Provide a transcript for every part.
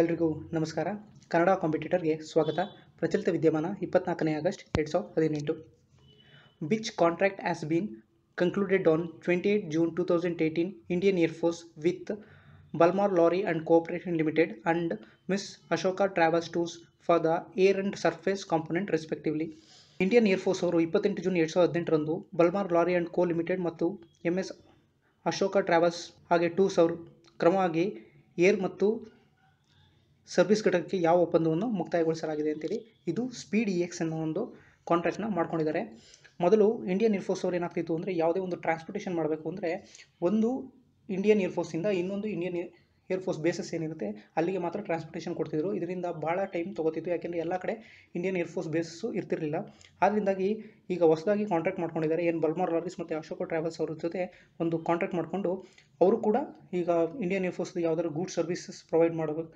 ಎಲ್ರಿಗೂ ನಮಸ್ಕಾರ ಕನ್ನಡ ಕಾಂಪಿಟೇಟರ್ಗೆ ಸ್ವಾಗತ ಪ್ರಚಲಿತ ವಿದ್ಯಮಾನ ಇಪ್ಪತ್ನಾಲ್ಕನೇ ಆಗಸ್ಟ್ ಎರಡು ಸಾವಿರದ ಹದಿನೆಂಟು which contract has been concluded on twenty eight June two thousand eighteen Indian Air Force with Balmer Lawrie and cooperation limited and miss Ashoka travels tours for the air and surface component respectively Indian Air Force ಅವರು ಇಪ್ಪತ್ತೆಂಟು ಜೂನ್ ಎರಡು ಸಾವಿರದ ಹದಿನೆಂಟರಂದು Balmer Lawrie and co limited ಮತ್ತು M S Ashoka travels ಹಾಗೆ tours ಅವರು ಕ್ರಮವಾಗಿ ಏರ್ ಮತ್ತು ಸರ್ವಿಸ್ ಘಟಕಕ್ಕೆ ಯಾವ ಒಪ್ಪಂದವನ್ನು ಮುಕ್ತಾಯಗೊಳಿಸಲಾಗಿದೆ ಅಂತೇಳಿ ಇದು ಸ್ಪೀಡ್ ಇ ಎಕ್ಸ್ ಅನ್ನೋ ಒಂದು ಕಾಂಟ್ರಾಕ್ಟ್ನ ಮಾಡ್ಕೊಂಡಿದ್ದಾರೆ ಮೊದಲು ಇಂಡಿಯನ್ ಏರ್ಫೋರ್ಸ್ ಅವ್ರು ಏನಾಗ್ತಿತ್ತು ಅಂದರೆ ಯಾವುದೇ ಒಂದು ಟ್ರಾನ್ಸ್ಪೋರ್ಟೇಷನ್ ಮಾಡಬೇಕು ಅಂದರೆ ಒಂದು ಇಂಡಿಯನ್ ಏರ್ಫೋರ್ಸಿಂದ ಇನ್ನೊಂದು ಇಂಡಿಯನ್ ಏರ್ಫೋರ್ಸ್ ಬೇಸಸ್ ಏನಿರುತ್ತೆ ಅಲ್ಲಿಗೆ ಮಾತ್ರ ಟ್ರಾನ್ಸ್ಪೋರ್ಟೇಷನ್ ಕೊಡ್ತಿದ್ರು ಇದರಿಂದ ಭಾಳ ಟೈಮ್ ತೊಗೋತಿತ್ತು ಯಾಕೆಂದರೆ ಎಲ್ಲ ಕಡೆ ಇಂಡಿಯನ್ ಏರ್ಫೋರ್ಸ್ ಬೇಸಸ್ಸು ಇರ್ತಿರಲಿಲ್ಲ ಆದ್ದರಿಂದಾಗಿ ಈಗ ಹೊಸದಾಗಿ ಕಾಂಟ್ರಾಕ್ಟ್ ಮಾಡ್ಕೊಂಡಿದ್ದಾರೆ ಏನು ಬಲ್ಮಾರ್ ಲಾರಿಸ್ ಮತ್ತು ಅಶೋಕ ಟ್ರಾವೆಲ್ಸ್ ಅವ್ರ ಜೊತೆ ಒಂದು ಕಾಂಟ್ರಾಕ್ಟ್ ಮಾಡಿಕೊಂಡು ಅವರು ಕೂಡ ಈಗ ಇಂಡಿಯನ್ ಏರ್ಫೋರ್ಸ್ ಯಾವುದಾದ್ರು ಗೂಡ್ ಸರ್ವಿಸಸ್ ಪ್ರೊವೈಡ್ ಮಾಡಬೇಕು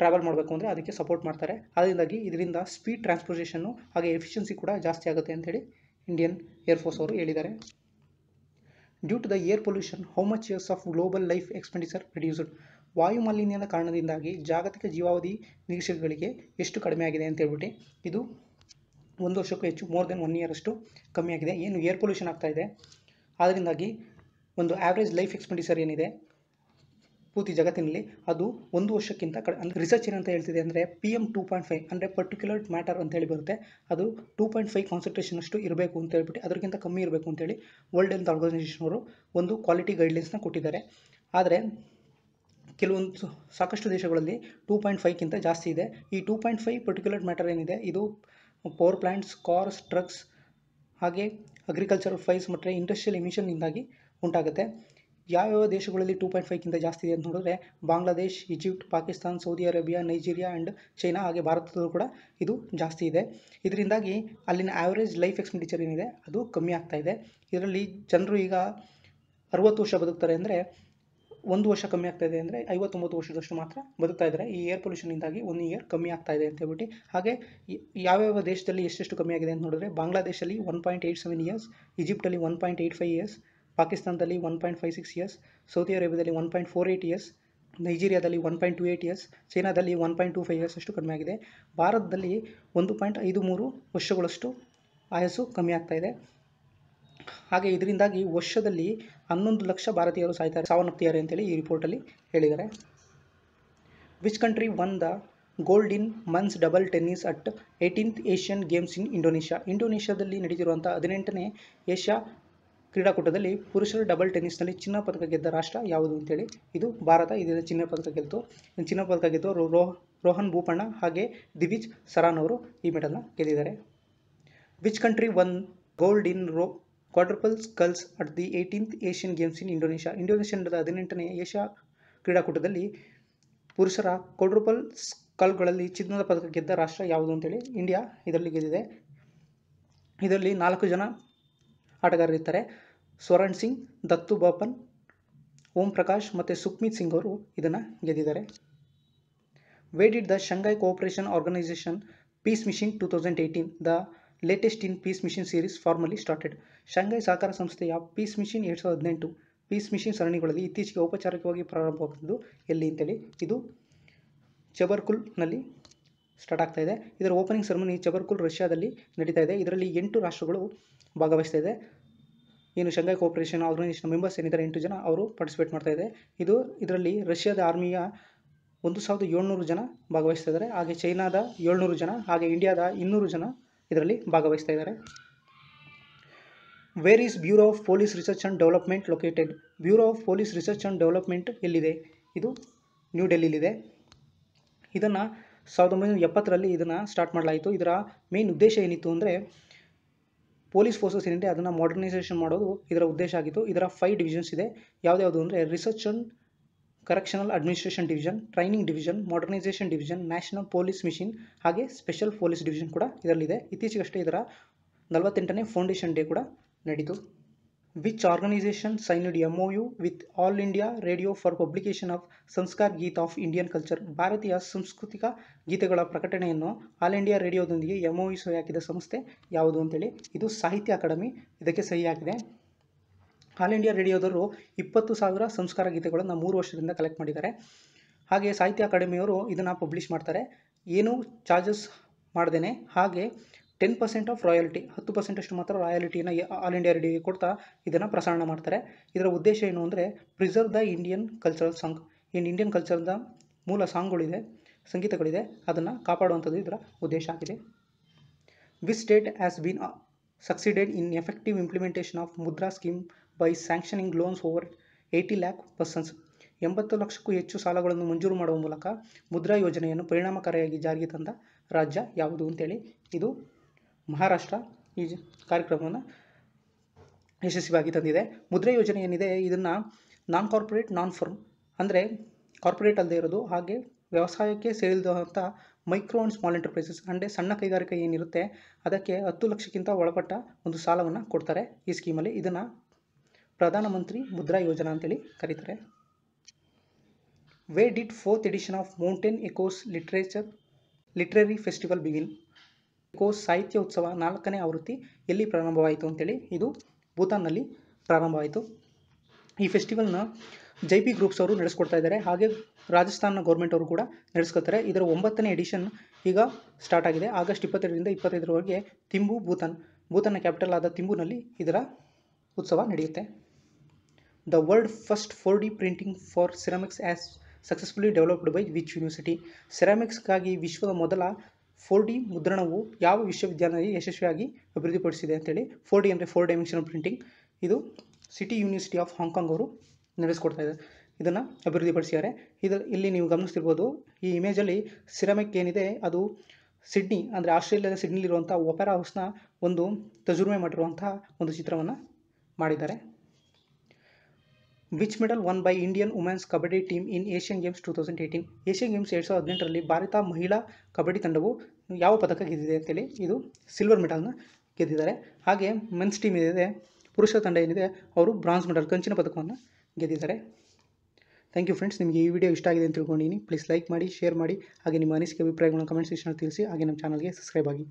ಟ್ರಾವೆಲ್ ಮಾಡಬೇಕು ಅಂದರೆ ಅದಕ್ಕೆ ಸಪೋರ್ಟ್ ಮಾಡ್ತಾರೆ ಅದರಿಂದಾಗಿ ಇದರಿಂದ ಸ್ಪೀಡ್ ಟ್ರಾನ್ಸ್ಪೋರ್ಟೇಷನ್ನು ಹಾಗೆ ಎಫಿಷಿಯನ್ಸಿ ಕೂಡ ಜಾಸ್ತಿ ಆಗುತ್ತೆ ಅಂತೇಳಿ ಇಂಡಿಯನ್ ಏರ್ಫೋರ್ಸ್ ಅವರು ಹೇಳಿದ್ದಾರೆ due to the air pollution how much years of global life expenditure reduced ವಾಯು ಮಾಲಿನ್ಯದ ಕಾರಣದಿಂದಾಗಿ ಜಾಗತಿಕ ಜೀವಾವಧಿ ನಿರೀಕ್ಷೆಗಳಿಗೆ ಎಷ್ಟು ಕಡಿಮೆ ಆಗಿದೆ ಅಂತ ಹೇಳ್ಬಿಟ್ಟು ಇದು ಒಂದು ವರ್ಷಕ್ಕೂ ಹೆಚ್ಚು ಮೋರ್ ದೆನ್ ಒನ್ ಇಯರಷ್ಟು ಕಮ್ಮಿಯಾಗಿದೆ ಏನು ಏರ್ ಪೊಲ್ಯೂಷನ್ ಆಗ್ತಾ ಇದೆ ಅದರಿಂದಾಗಿ ಒಂದು ಆ್ಯಾವ್ರೇಜ್ ಲೈಫ್ ಎಕ್ಸ್ಪೆಂಡಿಚರ್ ಏನಿದೆ ಪೂರ್ತಿ ಜಗತ್ತಿನಲ್ಲಿ ಅದು ಒಂದು ವರ್ಷಕ್ಕಿಂತ ಕಡೆ ಅಂದರೆ ರಿಸರ್ಚ್ ಏನಂತ ಹೇಳ್ತಿದೆ ಅಂದರೆ P M two point five ಅಂದರೆ ಪರ್ಟಿಕ್ಯುಲರ್ ಮ್ಯಾಟರ್ ಅಂತ ಹೇಳಿ ಬರುತ್ತೆ ಅದು ಟೂ ಪಾಯಿಂಟ್ ಫೈವ್ ಕಾನ್ಸಂಟ್ರೇಷನ್ ಅಷ್ಟು ಇರಬೇಕು ಅಂತ ಹೇಳ್ಬಿಟ್ಟು ಅದಕ್ಕಿಂತ ಕಮ್ಮಿ ಇರಬೇಕು ಅಂತೇಳಿ ವರ್ಲ್ಡ್ ಹೆಲ್ತ್ ಆರ್ಗನೈಸೇಷನ್ ಅವರು ಒಂದು ಕ್ವಾಲಿಟಿ ಗೈಡ್ಲೈನ್ಸ್ನ ಕೊಟ್ಟಿದ್ದಾರೆ ಆದರೆ ಕೆಲವೊಂದು ಸಾಕಷ್ಟು ದೇಶಗಳಲ್ಲಿ ಟೂ ಪಾಯಿಂಟ್ ಫೈವ್ಗಿಂತ ಜಾಸ್ತಿ ಇದೆ ಈ two point five particular matter ಏನಿದೆ ಇದು ಪವರ್ ಪ್ಲಾಂಟ್ಸ್ ಕಾರ್ಸ್ ಟ್ರಕ್ಸ್ ಹಾಗೆ ಅಗ್ರಿಕಲ್ಚರ್ ಫೈಲ್ಸ್ ಮತ್ತು ಇಂಡಸ್ಟ್ರಿಯಲ್ ಇಮಿಷನ್ನಿಂದಾಗಿ ಉಂಟಾಗುತ್ತೆ ಯಾವ್ಯಾವ ದೇಶಗಳಲ್ಲಿ ಟೂ ಪಾಯಿಂಟ್ ಕಿಂತ ಜಾಸ್ತಿ ಇದೆ ಅಂತ ನೋಡಿದ್ರೆ Bangladesh Egypt Pakistan Saudi Arabia Nigeria and China ಹಾಗೆ ಭಾರತದಲ್ಲೂ ಕೂಡ ಇದು ಜಾಸ್ತಿ ಇದೆ ಇದರಿಂದಾಗಿ ಅಲ್ಲಿನ ಆ್ಯಾವ್ರೇಜ್ ಲೈಫ್ ಎಕ್ಸ್ಪೆಂಡಿಚರ್ ಏನಿದೆ ಅದು ಕಮ್ಮಿ ಆಗ್ತಾ ಇದೆ ಇದರಲ್ಲಿ ಜನರು ಈಗ ಅರುವತ್ತು ವರ್ಷ ಬದುಕ್ತಾರೆ ಅಂದರೆ ಒಂದು ವರ್ಷ ಕಮ್ಮಿ ಆಗ್ತಾ ಇದೆ ಅಂದರೆ ಐವತ್ತೊಂಬತ್ತು ವರ್ಷದಷ್ಟು ಮಾತ್ರ ಬದುಕ್ತಾ ಇದ್ದಾರೆ ಈ ಏರ್ ಪೊಲ್ಯೂಷನಿಂದಾಗಿ ಒನ್ ಇಯರ್ ಕಮ್ಮಿ ಆಗ್ತಾ ಇದೆ ಅಂತ ಹೇಳ್ಬಿಟ್ಟು ಹಾಗೆ ಯಾವ್ಯಾವ ದೇಶದಲ್ಲಿ ಎಷ್ಟೆಷ್ಟು ಕಮ್ಮಿ ಆಗಿದೆ ಅಂತ ನೋಡಿದ್ರೆ ಬಾಂಗ್ಲಾದೇಶಲ್ಲಿ one point eight seven years ಈಜಿಪ್ಟಲ್ಲಿ one point eight five years ಪಾಕಿಸ್ತಾನದಲ್ಲಿ one point five six years Saudi ಅರೇಬಿಯಾದಲ್ಲಿ one point four eight years ನೈಜೀರಿಯಾದಲ್ಲಿ one point two eight years ಚೈನಾದಲ್ಲಿ one point two five years ಅಷ್ಟು ಕಡಿಮೆ ಆಗಿದೆ ಭಾರತದಲ್ಲಿ ಒಂದು ಪಾಯಿಂಟ್ ಐದು ಮೂರು ವರ್ಷಗಳಷ್ಟು ಆಯಸ್ಸು ಕಮ್ಮಿ ಆಗ್ತಾ ಇದೆ ಹಾಗೆ ಇದರಿಂದಾಗಿ ವರ್ಷದಲ್ಲಿ ಹನ್ನೊಂದು ಲಕ್ಷ ಭಾರತೀಯರು ಸಾಯ್ತಾರೆ ಸಾವನ್ನಪ್ತಿದ್ದಾರೆ ಅಂತೇಳಿ ಈ ರಿಪೋರ್ಟಲ್ಲಿ ಹೇಳಿದ್ದಾರೆ which country won the gold in men's double tennis at eighteenth Asian Games in Indonesia ಇಂಡೋನೇಷ್ಯಾದಲ್ಲಿ ನಡೆದಿರುವಂಥ ಹದಿನೆಂಟನೇ ಏಷ್ಯಾ ಕ್ರೀಡಾಕೂಟದಲ್ಲಿ ಪುರುಷರ ಡಬಲ್ ಟೆನಿಸ್ನಲ್ಲಿ ಚಿನ್ನ ಪದಕ ಗೆದ್ದ ರಾಷ್ಟ್ರ ಯಾವುದು ಅಂತೇಳಿ ಇದು ಭಾರತ ಇದರಿಂದ ಚಿನ್ನ ಪದಕ ಗೆಲ್ತು ಚಿನ್ನ ಪದಕ ಗೆದ್ದು ರೋಹನ್ ಭೂಪಣ್ಣ ಹಾಗೆ ದಿವಿಜ್ ಸರಾನ್ ಅವರು ಈ ಮೆಡಲ್ನ ಗೆದ್ದಿದ್ದಾರೆ which country won gold in row quadruples girls at the eighteenth Asian Games in Indonesia Indonesia ಹದಿನೆಂಟನೇ ಏಷ್ಯಾ ಕ್ರೀಡಾಕೂಟದಲ್ಲಿ ಪುರುಷರ ಕ್ವಾಡ್ರಪಲ್ ಕಲ್ಗಳಲ್ಲಿ ಚಿನ್ನದ ಪದಕ ಗೆದ್ದ ರಾಷ್ಟ್ರ ಯಾವುದು ಅಂತೇಳಿ ಇಂಡಿಯಾ ಇದರಲ್ಲಿ ಗೆದ್ದಿದೆ ಇದರಲ್ಲಿ ನಾಲ್ಕು ಜನ ಆಟಗಾರರಿರ್ತಾರೆ ಸ್ವರಣ್ ಸಿಂಗ್ ದತ್ತು ಬಾಪನ್ ಓಂ ಪ್ರಕಾಶ್ ಮತ್ತು ಸುಖ್ಮೀತ್ ಸಿಂಗ್ ಅವರು ಇದನ್ನು ಗೆದ್ದಿದ್ದಾರೆ where did the Shanghai cooperation organisation peace mission two thousand eighteen the latest in peace mission series formally started Shanghai ಸಹಕಾರ ಸಂಸ್ಥೆಯ ಪೀಸ್ ಮಿಷನ್ ಎರಡು ಸಾವಿರದ ಹದಿನೆಂಟು ಪೀಸ್ ಮಿಷಿನ್ ಸರಣಿಗಳಲ್ಲಿ ಇತ್ತೀಚೆಗೆ ಔಪಚಾರಿಕವಾಗಿ ಪ್ರಾರಂಭವಾಗುತ್ತಿದ್ದು ಎಲ್ಲಿ ಅಂತೇಳಿ ಇದು ಚಬರ್ಕುಲ್ನಲ್ಲಿ ಸ್ಟಾರ್ಟ್ ಆಗ್ತಾ ಇದೆ ಇದರ ಓಪನಿಂಗ್ ಸೆರೆಮನಿ ಚಬರ್ಕುಲ್ ರಷ್ಯಾದಲ್ಲಿ ನಡೀತಾ ಇದೆ ಇದರಲ್ಲಿ ಎಂಟು ರಾಷ್ಟ್ರಗಳು ಭಾಗವಹಿಸ್ತಾ ಇದೆ ಏನು ಶಂಘಾಯ್ ಕೋಪರೇಷನ್ ಆರ್ಗನೈಸೇಷನ್ ಮೆಂಬರ್ಸ್ ಏನಿದ್ದಾರೆ ಎಂಟು ಜನ ಅವರು ಪಾರ್ಟಿಸಿಪೇಟ್ ಮಾಡ್ತಾ ಇದೆ ಇದು ಇದರಲ್ಲಿ ರಷ್ಯಾದ ಆರ್ಮಿಯ ಒಂದು ಸಾವಿರದ ಏಳ್ನೂರು ಜನ ಭಾಗವಹಿಸ್ತಾ ಇದ್ದಾರೆ ಹಾಗೆ ಚೈನಾದ ಏಳ್ನೂರು ಜನ ಹಾಗೆ ಇಂಡಿಯಾದ ಇನ್ನೂರು ಜನ ಇದರಲ್ಲಿ ಭಾಗವಹಿಸ್ತಾ ಇದ್ದಾರೆ where is Bureau of Police Research and Development located Bureau of Police Research and Development ಎಲ್ಲಿದೆ ಇದು ನ್ಯೂ ಡೆಲ್ಲಿಲಿದೆ ಇದನ್ನು ಸಾವಿರದ ಒಂಬೈನೂರ ಎಪ್ಪತ್ತರಲ್ಲಿ ಇದನ್ನು ಸ್ಟಾರ್ಟ್ ಮಾಡಲಾಯಿತು ಇದರ ಮೇನ್ ಉದ್ದೇಶ ಏನಿತ್ತು ಅಂದರೆ ಪೊಲೀಸ್ ಫೋರ್ಸಸ್ ಏನಿದೆ ಅದನ್ನು ಮಾಡರ್ನೈಸೇಷನ್ ಮಾಡೋದು ಇದರ ಉದ್ದೇಶ ಆಗಿತ್ತು ಇದರ ಫೈವ್ ಡಿವಿಷನ್ಸ್ ಇದೆ ಯಾವುದ್ಯಾವುದು ಅಂದರೆ research and correctional administration division training division modernisation division national police mission ಹಾಗೆ ಸ್ಪೆಷಲ್ ಪೊಲೀಸ್ ಡಿವಿಷನ್ ಕೂಡ ಇದರಲ್ಲಿದೆ ಇತ್ತೀಚೆಗಷ್ಟೇ ಇದರ ನಲವತ್ತೆಂಟನೇ ಫೌಂಡೇಶನ್ ಡೇ ಕೂಡ ನಡೀತು Which organization signed MOU with All India Radio for publication of ಸಂಸ್ಕಾರ ಗೀತ್ ಆಫ್ ಇಂಡಿಯನ್ ಕಲ್ಚರ್ ಭಾರತೀಯ ಸಂಸ್ಕೃತಿಕ ಗೀತೆಗಳ ಪ್ರಕಟಣೆಯನ್ನು ಆಲ್ ಇಂಡಿಯಾ ರೇಡಿಯೋದೊಂದಿಗೆ ಎಮ್ ಒ ಸಹಿ ಹಾಕಿದ ಸಂಸ್ಥೆ ಯಾವುದು ಅಂತೇಳಿ ಇದು ಸಾಹಿತ್ಯ ಅಕಾಡೆಮಿ ಇದಕ್ಕೆ ಸಹಿ ಹಾಕಿದೆ ಆಲ್ ಇಂಡಿಯಾ ರೇಡಿಯೋದವರು ಇಪ್ಪತ್ತು ಸಾವಿರ ಸಂಸ್ಕಾರ ಗೀತೆಗಳನ್ನು ಮೂರು ವರ್ಷದಿಂದ ಕಲೆಕ್ಟ್ ಮಾಡಿದ್ದಾರೆ ಹಾಗೆ ಸಾಹಿತ್ಯ ಅಕಾಡೆಮಿಯವರು ಇದನ್ನು ಪಬ್ಲಿಷ್ ಮಾಡ್ತಾರೆ ಏನು ಚಾರ್ಜಸ್ ಮಾಡ್ದೇನೆ ಹಾಗೆ ಟೆನ್ ಪರ್ಸೆಂಟ್ ಆಫ್ ರಾಯಲ್ಟಿ ಹತ್ತು ಅಷ್ಟು ಮಾತ್ರ ರಾಯಲ್ಟಿನ ಆಲ್ ಇಂಡಿಯಾ ರೇಡಿಯೋಗೆ ಕೊಡ್ತಾ ಇದನ್ನು ಪ್ರಸಾರಣ ಮಾಡ್ತಾರೆ ಇದರ ಉದ್ದೇಶ ಏನು ಅಂದರೆ preserve the Indian cultural song ಏನು ಇಂಡಿಯನ್ ಕಲ್ಚರ್ದ ಮೂಲ ಸಾಂಗ್ಗಳಿದೆ ಸಂಗೀತಗಳಿದೆ ಅದನ್ನು ಕಾಪಾಡುವಂಥದ್ದು ಇದರ ಉದ್ದೇಶ ಆಗಿದೆ which state has been succeeded in effective implementation of Mudra scheme by sanctioning loans over eighty lakh persons ಎಂಬತ್ತು ಲಕ್ಷಕ್ಕೂ ಹೆಚ್ಚು ಸಾಲಗಳನ್ನು ಮಂಜೂರು ಮಾಡುವ ಮೂಲಕ ಮುದ್ರಾ ಯೋಜನೆಯನ್ನು ಪರಿಣಾಮಕಾರಿಯಾಗಿ ಜಾರಿಗೆ ತಂದ ರಾಜ್ಯ ಯಾವುದು ಅಂತೇಳಿ ಇದು ಮಹಾರಾಷ್ಟ್ರ ಈ ಕಾರ್ಯಕ್ರಮವನ್ನು ಯಶಸ್ವಿಯಾಗಿ ತಂದಿದೆ ಮುದ್ರಾ ಯೋಜನೆ ಏನಿದೆ ಇದನ್ನು ನಾನ್ ಕಾರ್ಪೊರೇಟ್ ನಾನ್ ಫರ್ಮ್ ಅಂದರೆ ಕಾರ್ಪೊರೇಟ್ ಅಲ್ಲದೆ ಇರೋದು ಹಾಗೆ ವ್ಯವಸಾಯಕ್ಕೆ ಸೇರಿದಂಥ ಮೈಕ್ರೋ ಆ್ಯಂಡ್ ಸ್ಮಾಲ್ ಎಂಟರ್ಪ್ರೈಸಸ್ ಅಂದರೆ ಸಣ್ಣ ಕೈಗಾರಿಕೆ ಏನಿರುತ್ತೆ ಅದಕ್ಕೆ ಹತ್ತು ಲಕ್ಷಕ್ಕಿಂತ ಒಳಪಟ್ಟ ಒಂದು ಸಾಲವನ್ನು ಕೊಡ್ತಾರೆ ಈ ಸ್ಕೀಮಲ್ಲಿ ಇದನ್ನು ಪ್ರಧಾನಮಂತ್ರಿ ಮುದ್ರಾ ಯೋಜನಾ ಅಂತೇಳಿ ಕರೀತಾರೆ where did fourth edition of Mountain Echoes literature literary festival begin ಕೋ ಸಾಹಿತ್ಯ ಉತ್ಸವ ನಾಲ್ಕನೇ ಆವೃತ್ತಿ ಎಲ್ಲಿ ಪ್ರಾರಂಭವಾಯಿತು ಅಂತೇಳಿ ಇದು ಭೂತಾನ್ನಲ್ಲಿ ಪ್ರಾರಂಭವಾಯಿತು ಈ ಫೆಸ್ಟಿವಲ್ನ ಜೈ ಪಿ ಗ್ರೂಪ್ಸ್ ಅವರು ನಡೆಸ್ಕೊಡ್ತಾ ಇದ್ದಾರೆ ಹಾಗೆ ರಾಜಸ್ಥಾನ ಗೌರ್ಮೆಂಟ್ ಅವರು ಕೂಡ ನಡೆಸ್ಕೊತಾರೆ ಇದರ ಒಂಬತ್ತನೇ ಎಡಿಷನ್ ಈಗ ಸ್ಟಾರ್ಟ್ ಆಗಿದೆ ಆಗಸ್ಟ್ ಇಪ್ಪತ್ತೆರಡರಿಂದ ಇಪ್ಪತ್ತೈದರವರೆಗೆ ತಿಂಬು ಭೂತಾನ್ ಭೂತಾನ್ನ ಕ್ಯಾಪಿಟಲ್ ಆದ ತಿಂಬುನಲ್ಲಿ ಇದರ ಉತ್ಸವ ನಡೆಯುತ್ತೆ the world first four D printing for ceramics has successfully developed by which university ಸಿರಾಮಿಕ್ಸ್ಗಾಗಿ ವಿಶ್ವದ ಮೊದಲ ಫೋರ್ ಡಿ ಮುದ್ರಣವು ಯಾವ ವಿಶ್ವವಿದ್ಯಾಲಯದಲ್ಲಿ ಯಶಸ್ವಿಯಾಗಿ ಅಭಿವೃದ್ಧಿಪಡಿಸಿದೆ ಅಂತೇಳಿ ಫೋರ್ ಡಿ ಅಂದರೆ ಫೋರ್ ಡೈಮೆನ್ಷನಲ್ ಪ್ರಿಂಟಿಂಗ್ ಇದು ಸಿಟಿ ಯೂನಿವರ್ಸಿಟಿ ಆಫ್ ಹಾಂಗ್ಕಾಂಗ್ ಅವರು ನಡೆಸ್ಕೊಡ್ತಾ ಇದ್ದಾರೆ ಇದನ್ನು ಅಭಿವೃದ್ಧಿಪಡಿಸಿದ್ದಾರೆ ಇದು ಇಲ್ಲಿ ನೀವು ಗಮನಿಸ್ತಿರ್ಬೋದು ಈ ಇಮೇಜಲ್ಲಿ ಸಿರಮಿಕ್ ಏನಿದೆ ಅದು ಸಿಡ್ನಿ ಅಂದರೆ ಆಸ್ಟ್ರೇಲಿಯಾದ ಸಿಡ್ನಿಲಿರುವಂಥ ಒಪೆರಾ ಹೌಸ್ನ ಒಂದು ತಜುರ್ಮೆ ಮಾಡಿರುವಂಥ ಒಂದು ಚಿತ್ರವನ್ನು ಮಾಡಿದ್ದಾರೆ which medal won by Indian women's kabaddi team in Asian Games two thousand eighteen Asian Games ಎರಡು ಸಾವಿರದ ಹದಿನೆಂಟರಲ್ಲಿ ಭಾರತ ಮಹಿಳಾ ಕಬಡ್ಡಿ ತಂಡವು ಯಾವ ಪದಕ ಗೆದ್ದಿದೆ ಅಂತೇಳಿ ಇದು ಸಿಲ್ವರ್ ಮೆಡಲ್ನ ಗೆದ್ದಿದ್ದಾರೆ ಹಾಗೆ ಮೆನ್ಸ್ ಟೀಮ್ ಏನಿದೆ ಪುರುಷರ ತಂಡ ಏನಿದೆ ಅವರು ಬ್ರಾನ್ಸ್ ಮೆಡಲ್ ಕಂಚಿನ ಪದಕವನ್ನು ಗೆದ್ದಿದ್ದಾರೆ ಥ್ಯಾಂಕ್ ಯು ಫ್ರೆಂಡ್ಸ್ ನಿಮಗೆ ಈ ವಿಡಿಯೋ ಇಷ್ಟ ಆಗಿದೆ ಅಂತ ತಿಳ್ಕೊಂಡಿದ್ದೀನಿ ಪ್ಲೀಸ್ ಲೈಕ್ ಮಾಡಿ ಶೇರ್ ಮಾಡಿ ಹಾಗೆ ನಿಮ್ಮ ಅನಿಸಿಕೆ ಅಭಿಪ್ರಾಯಗಳನ್ನು ಕಮೆಂಟ್ ಸೆಕ್ಷನಲ್ಲಿ ತಿಳಿಸಿ ಹಾಗೆ ನಮ್ಮ ಚಾನಲ್ಗೆ ಸಬ್ಸ್ಕ್ರೈಬ್ ಆಗಿ